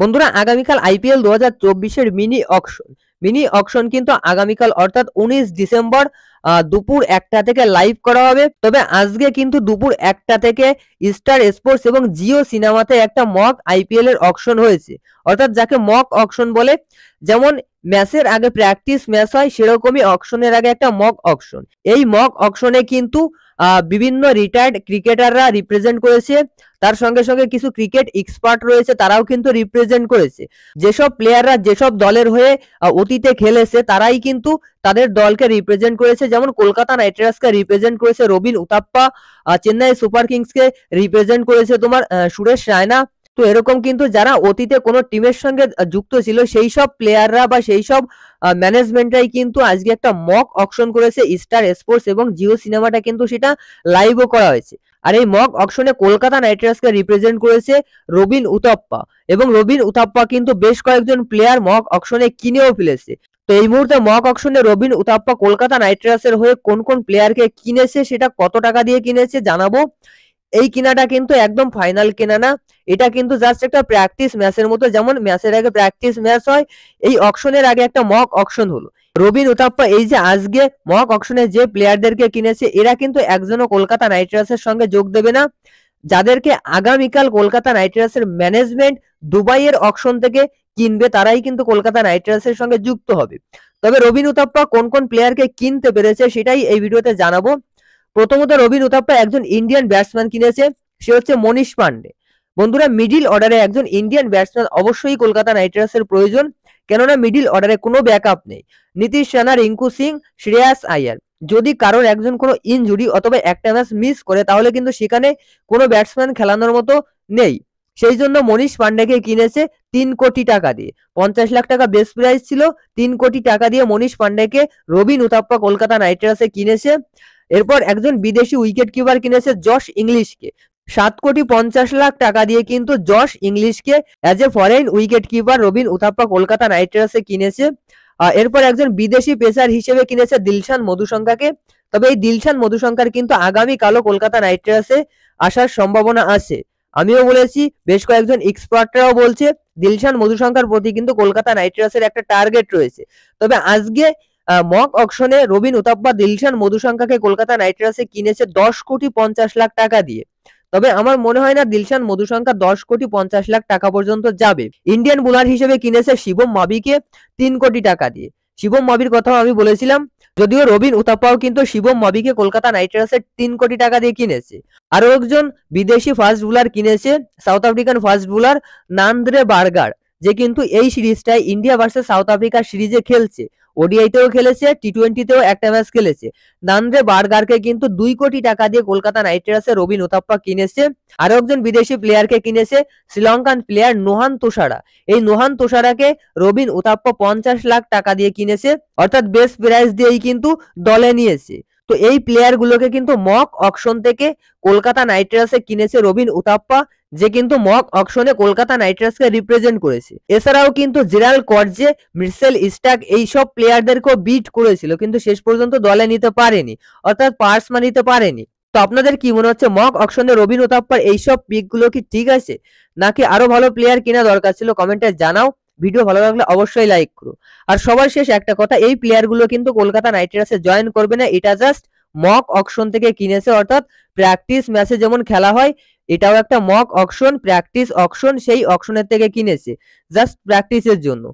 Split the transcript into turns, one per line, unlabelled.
বন্ধুরা আগামীকাল আইপিএল দু হাজার চব্বিশের মিনি অকশন মিনি অকশন কিন্তু আগামীকাল অর্থাৎ উনিশ ডিসেম্বর দুপুর একটা থেকে লাইভ করা হবে তবে আজকে কিন্তু দুপুর একটা থেকে স্টার স্পোর্টস এবং জিও সিনেমাতে একটা মক আইপিএল এর অকশন হয়েছে অর্থাৎ যাকে মক অকশন বলে যেমন ম্যাচের আগে প্র্যাকটিস ম্যাচ হয় সেরকমই অকশনের আগে একটা মক অকশন এই মক অকশনে কিন্তু বিভিন্ন রিটায়ার্ড ক্রিকেটাররা রিপ্রেজেন্ট করেছে তার সঙ্গে সঙ্গে কিছু ক্রিকেট এক্সপার্ট রয়েছে তারাও কিন্তু রিপ্রেজেন্ট করেছে যেসব প্লেয়াররা যেসব দলের হয়ে অতীতে খেলেছে তারাই কিন্তু তাদের দলকে রিপ্রেজেন্ট করেছে যেমন কলকাতা নাইট রাইডার্সকে রিপ্রেজেন্ট করেছে রবিন উতাপ্পা চেন্নাই সুপার কিংসকে রিপ্রেজেন্ট করেছে তোমার সুরেশ রায়না তো এরকম কিন্তু যারা অতীতে কোনো টিমের সঙ্গে যুক্ত ছিল সেই সব প্লেয়াররা বা সেই সব ম্যানেজমেন্টরাই কিন্তু আজকে একটা মক অকশন করেছে স্টার স্পোর্টস এবং জিও সিনেমাটা কিন্তু সেটা লাইভও করা হয়েছে আর এই মক অকশনে কলকাতা নাইট রাইডার্সকে রিপ্রেজেন্ট করেছে রবিন উতাপ্পা এবং রবিন উতাপ্পা কিন্তু বেশ কয়েকজন প্লেয়ার মক অকশনে কিনেও ফেলেছে তো এই মুহূর্তে মক অকশনে রবিন উতাপ্পা কলকাতা নাইট রাইডার্সের হয়ে কোন কোন প্লেয়ারকে কিনেছে সেটা কত টাকা দিয়ে কিনেছে জানাবো এই কেনাটা কিন্তু একদম ফাইনাল কেনা না এটা কিন্তু জাস্ট একটা প্র্যাকটিস ম্যাচের মতো যেমন ম্যাচের আগে প্র্যাকটিস ম্যাচ হয় এই অকশনের আগে একটা মক অকশন হলো রবিন উতাপ্পা এই যে আজকে মক অকশনে যে প্লেয়ারদেরকে কিনেছে এরা কিন্তু একজনও কলকাতা নাইট রাইডার্সের সঙ্গে যোগ দেবে না যাদেরকে আগামীকাল কলকাতা নাইট রাইডার্সের ম্যানেজমেন্ট দুবাইয়ের অকশন থেকে কিনবে তারাই কিন্তু কলকাতা নাইট রাইডার্সের সঙ্গে যুক্ত হবে তবে রবিন উতাপ্পা কোন কোন প্লেয়ারকে কিনতে পেরেছে সেটাই এই ভিডিওতে জানাবো প্রথমত রবিন উথাপ্পা একজন ইন্ডিয়ান ব্যাটসম্যান কিনেছে সে হচ্ছে মনীষ পান্ডে বন্ধুরা মিডিল অর্ডারে একজন ইন্ডিয়ান ব্যাটসম্যান অবশ্যই কলকাতা নাইট রাইডার্সের প্রয়োজন কেননা মিডিল অর্ডারে কোনো ব্যাকআপ নেই নীতিশ রানা রিঙ্কু সিং শ্রেয়াস আয়ার যদি কারোর একজন কোনো ইনজুরি অথবা একটা ম্যাচ মিস করে তাহলে কিন্তু সেখানে কোনো ব্যাটসম্যান খেলানোর মতো নেই সেই জন্য মনীষ পান্ডেকে কিনেছে তিন কোটি টাকা দিয়ে পঞ্চাশ লাখ টাকা বেস প্রাইস ছিল তিন কোটি টাকা দিয়ে মনীষ পান্ডেকে রবিন উথাপ্পা কলকাতা নাইট রাইডার্সে কিনেছে এরপর একজন বিদেশি উইকেট কিপার কিনেছে জশ ইংলিশকে সাত কোটি পঞ্চাশ লাখ টাকা দিয়ে কিন্তু জশ ইংলিশকে as a foreign wicket keeper Robin Uthappa Kolkata night রাইডার্সে কিনেছে এরপর একজন বিদেশি পেসার হিসেবে কিনেছে দিলশান মধুশঙ্কাকে তবে এই দিলশান মধুশঙ্কার কিন্তু আগামীকালও কলকাতা নাইট রাইডার্সে আসার সম্ভাবনা আছে আমিও বলেছি বেশ কয়েকজন এক্সপার্টরাও বলছে দিলশান মধুশঙ্কার প্রতি কিন্তু কলকাতা নাইট রাইডার্সের একটা টার্গেট রয়েছে তবে আজকে মক অকশনে রবিন উতাপ্পা দিলশান মধুশঙ্কাকে কলকাতা নাইট রাইডার্সে কিনেছে দশ কোটি পঞ্চাশ লাখ টাকা দিয়ে তবে আমার মনে হয় না দিলশান মধুসংখ্যা দশ কোটি পঞ্চাশ লাখ টাকা পর্যন্ত যাবে ইন্ডিয়ান বোলার হিসেবে কিনেছে শিবম মাবিকে তিন কোটি টাকা দিয়ে শিবম মাবির কথা আমি বলেছিলাম যদিও রবিন উতাপ্পাও কিন্তু শিবম মাবিকে কলকাতা নাইট রাইডার্সের তিন কোটি টাকা দিয়ে কিনেছে আরও একজন বিদেশি ফাস্ট বোলার কিনেছে South African fast bowler Nandre Burger যে কিন্তু এই সিরিজটায় ইন্ডিয়া ভার্সেস সাউথ আফ্রিকা সিরিজে খেলছে ওডিআইতেও খেলেছে টি টোয়েন্টিতেও একটা ম্যাচ খেলেছে নান্দ্রে বার্গারকে কিন্তু দুই কোটি টাকা দিয়ে কলকাতা নাইট রাইডার্সের রবিন উতাপ্পা কিনেছে আরো একজন বিদেশি প্লেয়ারকে কিনেছে শ্রীলঙ্কান প্লেয়ার নোহান তোষারা এই নোহান তোষারাকে রবিন উতাপ্পা পঞ্চাশ লাখ টাকা দিয়ে কিনেছে অর্থাৎ বেস্ট প্রাইস দিয়েই কিন্তু দলে নিয়েছে তো এই প্লেয়ারগুলোকে কিন্তু মক অকশন থেকে কলকাতা নাইট রাইডার্সে কিনেছে রবিন উতাপ্পা যে কিন্তু মক অকশনে কলকাতা নাইট রাইডার্সকে রিপ্রেজেন্ট করেছে এছাড়াও কিন্তু জেরাল কর্জে মির্সেল স্টাক এইসব প্লেয়ারদেরকেও বিট করেছিল কিন্তু শেষ পর্যন্ত দলে নিতে পারেনি অর্থাৎ পার্সমা নিতে পারেনি তো আপনাদের কি মনে হচ্ছে মক অকশনে রবিন উতাপ্পার এইসব পিকগুলো কি ঠিক আছে নাকি আরো ভালো প্লেয়ার কিনা দরকার ছিল কমেন্টে জানাও ভিডিও ভালো লাগলে অবশ্যই লাইক করো আর সবার শেষ একটা কথা এই প্লেয়ারগুলো কিন্তু কলকাতা নাইট রাইডার্সে জয়েন করবে না এটা জাস্ট মক অকশন থেকে কিনেছে অর্থাৎ প্র্যাকটিস ম্যাচে যেমন খেলা হয় এটাও একটা মক অকশন প্র্যাকটিস অকশন সেই অকশনের থেকে কিনেছে জাস্ট প্র্যাকটিসের জন্য